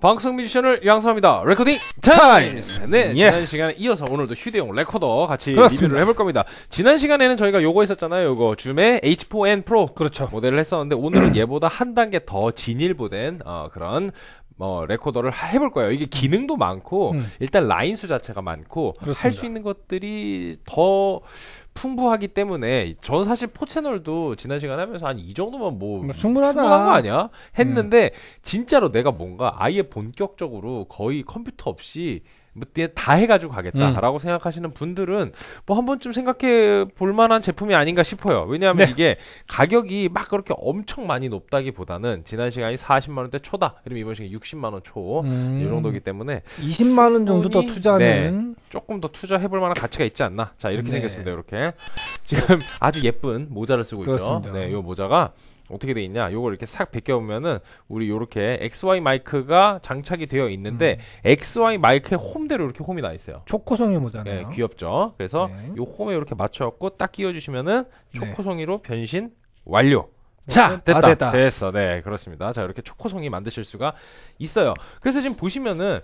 방송 뮤지션을 양성합니다. 레코딩 타임스. 네, 예. 지난 시간에 이어서 오늘도 휴대용 레코더 같이 그렇습니다. 리뷰를 해볼 겁니다. 지난 시간에는 저희가 요거 했었잖아요. 요거 줌의 H4N 프로 그렇죠. 모델을 했었는데 오늘은 얘보다 한 단계 더 진일보된 어, 그런 뭐 레코더를 해볼 거예요. 이게 음. 기능도 많고 음. 일단 라인 수 자체가 많고 할 수 있는 것들이 더 풍부하기 때문에 전 사실 포채널도 지난 시간 하면서 한 이 정도면 뭐, 뭐 충분하다. 충분한 거 아니야? 음. 했는데 음. 진짜로 내가 뭔가 아예 본격적으로 거의 컴퓨터 없이 뭐다 해가지고 가겠다라고 음. 생각하시는 분들은 뭐 한 번쯤 생각해 볼 만한 제품이 아닌가 싶어요. 왜냐하면 네. 이게 가격이 막 그렇게 엄청 많이 높다기보다는 지난 시간이 40만 원대 초다. 그럼 이번 시간 60만 원 초. 음. 이 정도기 이 때문에 20만 원 정도 더 투자는 네, 조금 더 투자해 볼 만한 가치가 있지 않나. 자, 이렇게 네. 생겼습니다. 이렇게. 지금 아주 예쁜 모자를 쓰고 그렇습니다. 있죠. 네, 요 모자가 어떻게 돼 있냐 요걸 이렇게 싹 벗겨보면은 우리 요렇게 XY 마이크가 장착이 되어 있는데 음. XY 마이크의 홈대로 이렇게 홈이 나 있어요 초코송이 모자네요 네, 귀엽죠 그래서 네. 요 홈에 이렇게 맞춰갖고 딱 끼워주시면은 네. 초코송이로 네. 변신 완료 네. 자 됐다. 아, 됐다 됐어 네 그렇습니다 자 이렇게 초코송이 만드실 수가 있어요 그래서 지금 보시면은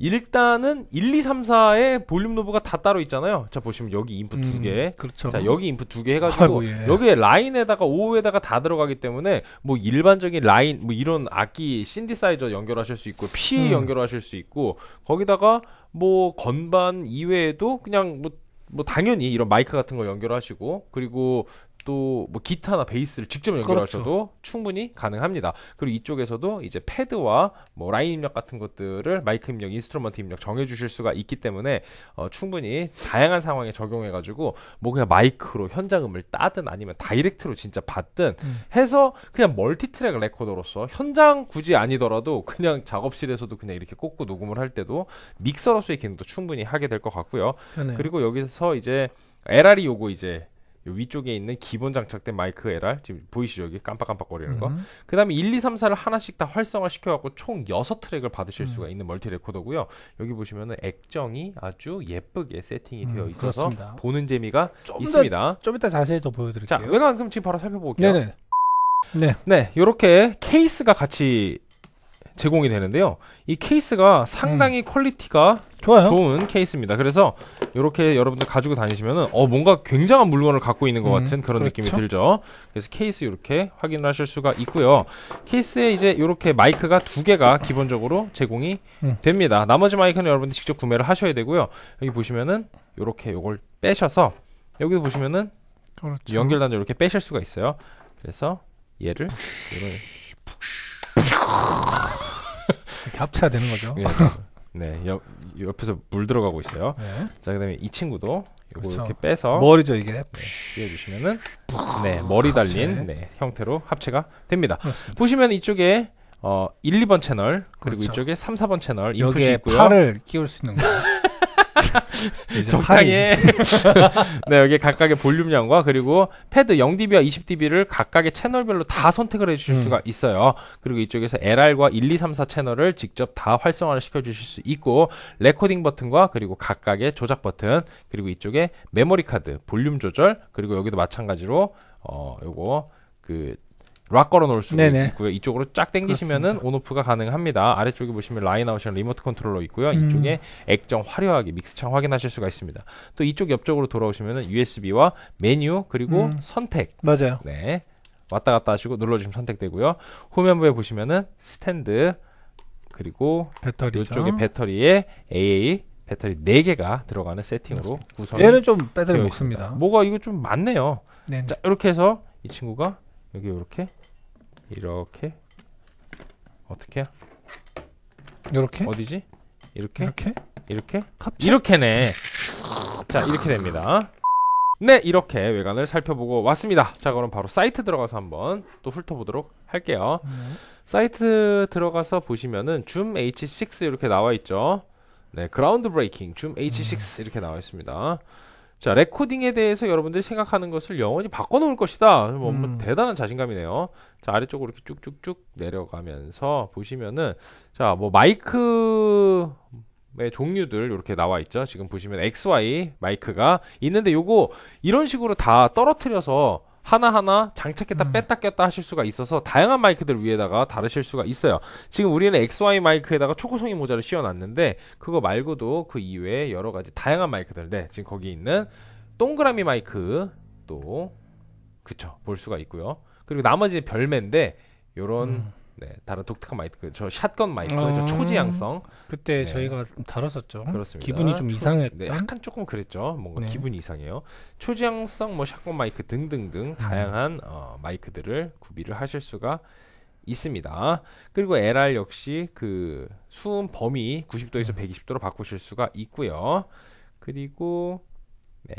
일단은 1, 2, 3, 4의 볼륨 노브가 다 따로 있잖아요. 자 보시면 여기 인풋 음, 두 개, 그렇죠. 자 여기 인풋 두 개 해가지고 아이고, 예. 여기에 라인에다가 오후에다가다 들어가기 때문에 뭐 일반적인 라인 뭐 이런 악기 신디사이저 연결하실 수 있고 PA 음. 연결하실 수 있고 거기다가 뭐 건반 이외에도 그냥 뭐뭐 뭐 당연히 이런 마이크 같은 거 연결하시고 그리고 또뭐 기타나 베이스를 직접 연결하셔도 그렇죠. 충분히 가능합니다. 그리고 이쪽에서도 이제 패드와 뭐 라인 입력 같은 것들을 마이크 입력, 인스트루먼트 입력 정해 주실 수가 있기 때문에 어, 충분히 다양한 상황에 적용해 가지고 뭐 그냥 마이크로 현장음을 따든 아니면 다이렉트로 진짜 받든 음. 해서 그냥 멀티트랙 레코더로서 현장 굳이 아니더라도 그냥 작업실에서도 그냥 이렇게 꽂고 녹음을 할 때도 믹서로서의 기능도 충분히 하게 될 것 같고요. 그러네요. 그리고 여기서 이제 LR이 요거 이제 위쪽에 있는 기본 장착된 마이크 LR 지금 보이시죠? 여기 깜빡깜빡거리는 음. 거. 그다음에 1, 2, 3, 4를 하나씩 다 활성화 시켜 갖고 총 6트랙을 받으실 음. 수가 있는 멀티 레코더고요. 여기 보시면은 액정이 아주 예쁘게 세팅이 음, 되어 있어서 그렇습니다. 보는 재미가 좀 있습니다. 더, 좀 이따 자세히 더 보여 드릴게요. 자, 외관 그럼 지금 바로 살펴볼게요. 네네. 네. 네, 요렇게 케이스가 같이 제공이 되는데요. 이 케이스가 상당히 음. 퀄리티가 좋아요. 좋은 케이스입니다. 그래서 이렇게 여러분들 가지고 다니시면은 어 뭔가 굉장한 물건을 갖고 있는 것 음, 같은 그런 그렇죠? 느낌이 들죠. 그래서 케이스 이렇게 확인을 하실 수가 있고요. 케이스에 이제 이렇게 마이크가 두 개가 기본적으로 제공이 음. 됩니다. 나머지 마이크는 여러분들 직접 구매를 하셔야 되고요. 여기 보시면은 이렇게 요걸 빼셔서 여기 보시면은 그렇죠. 연결 단자 이렇게 빼실 수가 있어요. 그래서 얘를 이 이렇게 합쳐야 되는 거죠. 예, 네. 네, 옆, 옆에서 물 들어가고 있어요. 네. 자, 그다음에 이 친구도 요거 그렇죠. 이렇게 빼서 머리죠 이게 네, 띄워주시면은 네 머리 달린 네, 형태로 합체가 됩니다. 그렇습니다. 보시면 이쪽에 어 1, 2번 채널 그리고 그렇죠. 이쪽에 3, 4번 채널 인풋이 여기에 팔을 끼울 수 있는 거 적당히 네, 여기 각각의 볼륨량과 그리고 패드 0dB와 20dB를 각각의 채널별로 다 선택을 해주실 음. 수가 있어요. 그리고 이쪽에서 LR과 1, 2, 3, 4 채널을 직접 다 활성화를 시켜주실 수 있고 레코딩 버튼과 그리고 각각의 조작 버튼 그리고 이쪽에 메모리 카드 볼륨 조절 그리고 여기도 마찬가지로 어 요거 그락 걸어 놓을 수 있고요. 이쪽으로 쫙 당기시면은 온오프가 가능합니다. 아래쪽에 보시면 라인 아웃이랑 리모트 컨트롤러 있고요. 음. 이쪽에 액정 화려하게 믹스창 확인하실 수가 있습니다. 또 이쪽 옆쪽으로 돌아오시면은 USB와 메뉴 그리고 음. 선택 맞아요. 네. 왔다 갔다 하시고 눌러주시면 선택되고요. 후면부에 보시면은 스탠드 그리고 배터리 이쪽에 배터리에 AA 배터리 4개가 들어가는 세팅으로 구성. 얘는 좀 배터리 목습니다. 뭐가 이거 좀 많네요. 네네. 자 이렇게 해서 이 친구가 여기 이렇게 이렇게 어떻게야? 이렇게? 어디지? 이렇게? 이렇게? 이렇게? 합쳐? 이렇게네. 자, 이렇게 됩니다. 네, 이렇게 외관을 살펴보고 왔습니다. 자, 그럼 바로 사이트 들어가서 한번 또 훑어보도록 할게요. 음. 사이트 들어가서 보시면은 줌 H6 이렇게 나와 있죠. 네, 그라운드 브레이킹 줌 H6 음. 이렇게 나와 있습니다. 자, 레코딩에 대해서 여러분들이 생각하는 것을 영원히 바꿔놓을 것이다. 뭐, 뭐 음. 뭐 대단한 자신감이네요. 자, 아래쪽으로 이렇게 쭉쭉쭉 내려가면서 보시면은, 자, 뭐, 마이크, 의 종류들 이렇게 나와 있죠. 지금 보시면 XY 마이크가 있는데 요거 이런 식으로 다 떨어뜨려서 하나하나 장착했다 음. 뺐다 꼈다 하실 수가 있어서 다양한 마이크들 위에다가 다르실 수가 있어요. 지금 우리는 XY 마이크에다가 초고송이 모자를 씌워놨는데 그거 말고도 그 이외에 여러 가지 다양한 마이크들, 네, 지금 거기 있는 동그라미 마이크 또 그쵸 볼 수가 있고요. 그리고 나머지 별매인데 요런 음. 네, 다른 독특한 마이크, 그 저 샷건 마이크, 아~ 저 초지향성. 그때 네. 저희가 다뤘었죠. 그렇습니다. 기분이 좀 이상했다. 네, 약간 조금 그랬죠. 뭔가 네. 기분이 이상해요. 초지향성, 뭐 샷건 마이크 등등등 네. 다양한 음. 어, 마이크들을 구비를 하실 수가 있습니다. 그리고 LR 역시 그 수음 범위 90도에서 음. 120도로 바꾸실 수가 있고요. 그리고 네,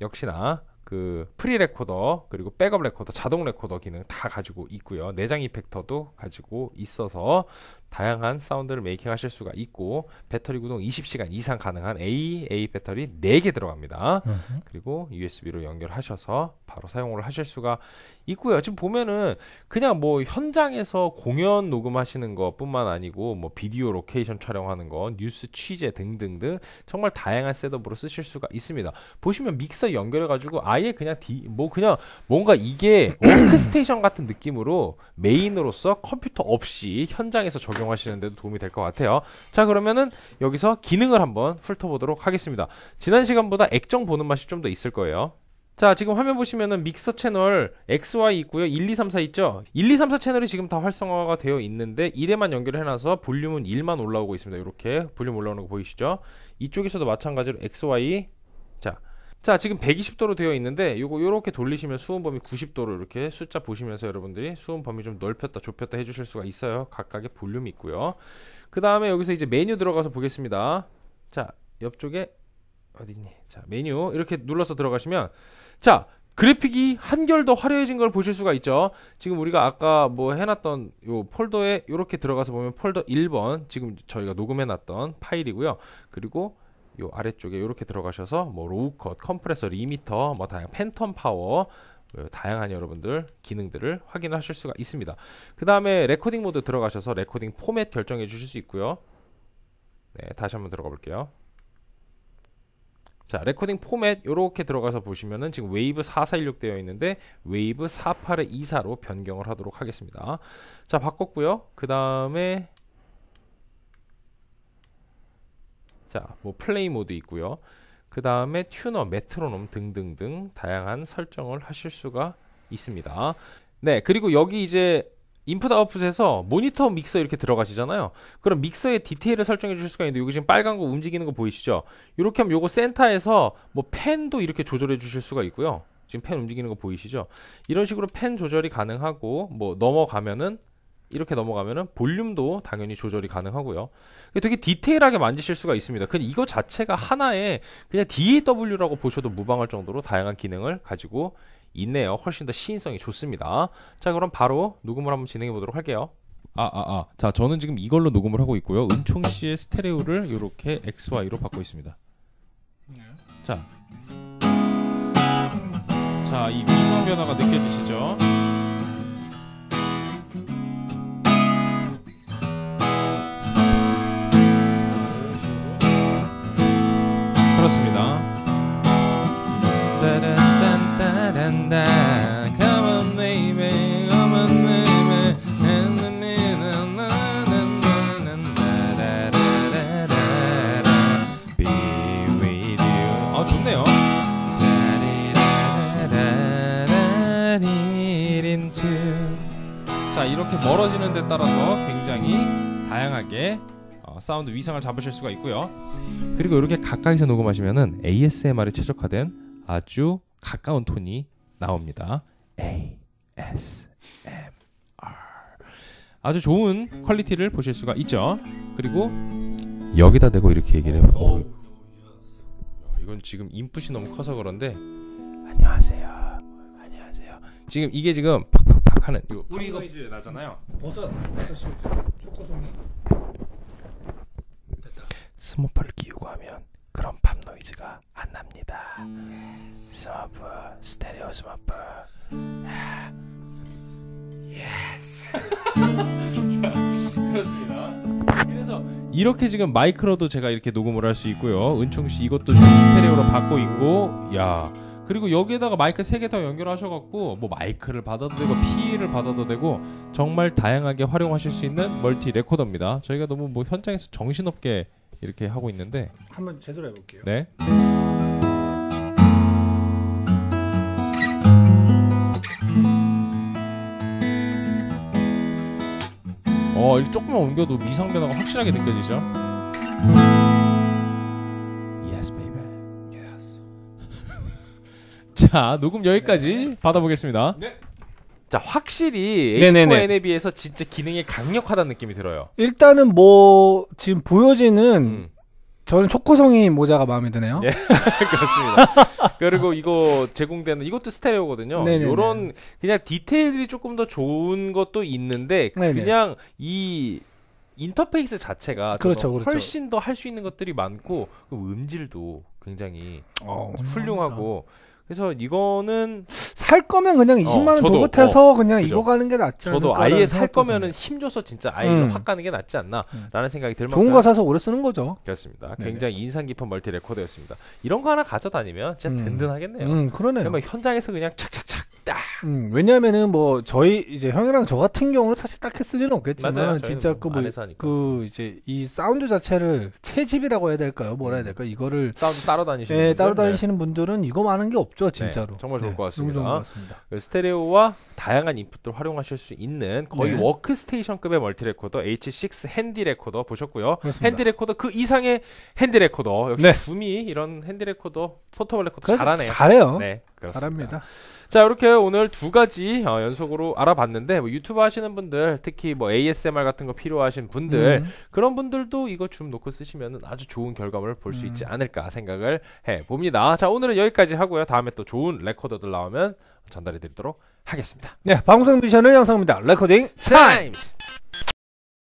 역시나 그 프리 레코더 그리고 백업 레코더 자동 레코더 기능 다 가지고 있고요 내장 이펙터도 가지고 있어서 다양한 사운드를 메이킹하실 수가 있고 배터리 구동 20시간 이상 가능한 AA 배터리 4개 들어갑니다. 으흠. 그리고 USB로 연결하셔서 바로 사용을 하실 수가 있고요. 지금 보면은 그냥 뭐 현장에서 공연 녹음하시는 것뿐만 아니고 뭐 비디오 로케이션 촬영하는 거, 뉴스 취재 등등등 정말 다양한 셋업으로 쓰실 수가 있습니다. 보시면 믹서 연결해 가지고 아예 그냥 디, 뭐 그냥 뭔가 이게 워크스테이션 같은 느낌으로 메인으로서 컴퓨터 없이 현장에서 적용 이용하시는데도 도움이 될 것 같아요. 자 그러면은 여기서 기능을 한번 훑어보도록 하겠습니다. 지난 시간보다 액정 보는 맛이 좀 더 있을 거예요. 자 지금 화면 보시면은 믹서 채널 XY 있고요 1, 2, 3, 4 있죠 1, 2, 3, 4 채널이 지금 다 활성화가 되어 있는데 1에만 연결해놔서 볼륨은 1만 올라오고 있습니다 이렇게 볼륨 올라오는 거 보이시죠 이쪽에서도 마찬가지로 XY 자자 지금 120도로 되어 있는데 이거 이렇게 돌리시면 수온 범위 90도로 이렇게 숫자 보시면서 여러분들이 수온 범위 좀 넓혔다 좁혔다 해주실 수가 있어요 각각의 볼륨이 있고요 그 다음에 여기서 이제 메뉴 들어가서 보겠습니다 자 옆쪽에 어딨니 자 메뉴 이렇게 눌러서 들어가시면 자 그래픽이 한결 더 화려해진 걸 보실 수가 있죠 지금 우리가 아까 뭐 해놨던 요 폴더에 이렇게 들어가서 보면 폴더 1번 지금 저희가 녹음해놨던 파일이고요 그리고 요 아래쪽에 이렇게 들어가셔서 뭐 로우컷, 컴프레서, 리미터, 뭐 다양한 팬텀 파워 그 다양한 여러분들 기능들을 확인하실 수가 있습니다. 그 다음에 레코딩 모드 들어가셔서 레코딩 포맷 결정해 주실 수 있고요. 네, 다시 한번 들어가 볼게요. 자, 레코딩 포맷 이렇게 들어가서 보시면은 지금 웨이브 4416 되어 있는데 웨이브 48의 24로 변경을 하도록 하겠습니다. 자, 바꿨고요. 그 다음에 자, 뭐 플레이 모드 있고요. 그 다음에 튜너, 메트로놈 등등등 다양한 설정을 하실 수가 있습니다. 네, 그리고 여기 이제 인풋 아웃풋에서 모니터 믹서 이렇게 들어가시잖아요. 그럼 믹서의 디테일을 설정해 주실 수가 있는데 여기 지금 빨간 거 움직이는 거 보이시죠? 이렇게 하면 요거 센터에서 뭐 펜도 이렇게 조절해 주실 수가 있고요. 지금 펜 움직이는 거 보이시죠? 이런 식으로 펜 조절이 가능하고 뭐 넘어가면은 이렇게 넘어가면은 볼륨도 당연히 조절이 가능하고요. 되게 디테일하게 만지실 수가 있습니다. 그냥 이거 자체가 하나의 그냥 DAW라고 보셔도 무방할 정도로 다양한 기능을 가지고 있네요. 훨씬 더 시인성이 좋습니다. 자, 그럼 바로 녹음을 한번 진행해 보도록 할게요. 아, 아, 아. 자, 저는 지금 이걸로 녹음을 하고 있고요. 은총 씨의 스테레오를 이렇게 XY로 바꿔 있습니다. 네. 자. 자, 이 미성 변화가 느껴지시죠? 불렀습니다. 아, 자 이렇게 멀어지는 데 따라서 굉장히 다양하게 뭐 사운드 위상을 잡으실 수가 있고요. 그리고 이렇게 가까이서 녹음하시면은 ASMR에 최적화된 아주 가까운 톤이 나옵니다. ASMR. 아주 좋은 퀄리티를 보실 수가 있죠. 그리고 여기다 대고 이렇게 얘기를 해봐. 오. 이건 지금 인풋이 너무 커서 그런데 안녕하세요. 안녕하세요. 지금 이게 지금 팍팍팍 하는 요 우리 이거 이제 나잖아요. 버섯 버섯 초코송이. 스머프를 끼우고 하면 그런 팝 노이즈가 안 납니다. 스머프, 스테레오 스머프. 예스. 그렇습니다. 그래서 이렇게 지금 마이크로도 제가 이렇게 녹음을 할 수 있고요. 은총 씨 이것도 지금 스테레오로 받고 있고, 야. 그리고 여기에다가 마이크 세개다 연결하셔갖고 뭐 마이크를 받아도 되고 피를 받아도 되고 정말 다양하게 활용하실 수 있는 멀티 레코더입니다. 저희가 너무 뭐 현장에서 정신없게 이렇게 하고 있는데 한번 제대로 해볼게요. 네. 어, 이렇게 조금만 옮겨도 미상 변화가 확실하게 느껴지죠. Yes, baby. Yes. 자, 녹음 여기까지 받아보겠습니다. 네. 자 확실히 H4N에 비해서 진짜 기능이 강력하다는 느낌이 들어요. 일단은 뭐 지금 보여지는 음. 저는 초코송이 모자가 마음에 드네요. 예, 그렇습니다. 그리고 이거 제공되는 이것도 스테레오거든요. 이런 그냥 디테일들이 조금 더 좋은 것도 있는데 네네. 그냥 이 인터페이스 자체가 그렇죠, 그렇죠. 훨씬 더 할 수 있는 것들이 많고 그 음질도 굉장히 어, 훌륭하고 그래서 이거는 살 거면 그냥 20만 어, 원 어, 도급해서 어, 그냥 그죠. 이거 가는 게 낫지 않을 저도 아예 살 거면은 힘줘서 진짜 아예 음. 확 가는 게 낫지 않나라는 음. 생각이 들만 좋은 거 사서 오래 쓰는 거죠. 그렇습니다. 네네. 굉장히 인상 깊은 멀티 레코더였습니다. 이런 거 하나 가져다니면 진짜 음. 든든하겠네요. 음, 그러네요. 현장에서 그냥 착착착 딱. 음, 왜냐면은 뭐 저희 이제 형이랑 저 같은 경우는 사실 딱 했을 리는 없겠지만 맞아요. 진짜 그뭐그 뭐 뭐 그 이제 이 사운드 자체를 채집이라고 해야 될까요? 뭐라 해야 될까? 이거를 따로 다니시는 예, 따로 네. 다니시는 분들은 이거 많은 게 없죠, 진짜로. 네, 정말 좋을 네, 것 같습니다. 맞습니다. 그 스테레오와 다양한 인풋들 활용하실 수 있는 거의 네. 워크스테이션급의 멀티레코더 H6 핸디레코더 보셨고요. 그렇습니다. 핸디레코더 그 이상의 핸디레코더 역시 네. 붐이 이런 핸디레코더 포토블레코더 잘하네요. 잘해요. 네, 그렇습니다. 잘합니다. 자 이렇게 오늘 두 가지 어, 연속으로 알아봤는데 뭐 유튜브 하시는 분들 특히 뭐 ASMR 같은 거 필요하신 분들 음. 그런 분들도 이거 줌 놓고 쓰시면 아주 좋은 결과물을 볼수 음. 있지 않을까 생각을 해 봅니다. 자 오늘은 여기까지 하고요. 다음에 또 좋은 레코더들 나오면 전달해 드리도록 하겠습니다. 네, 방송 미션은 영상입니다. 레코딩 타임스!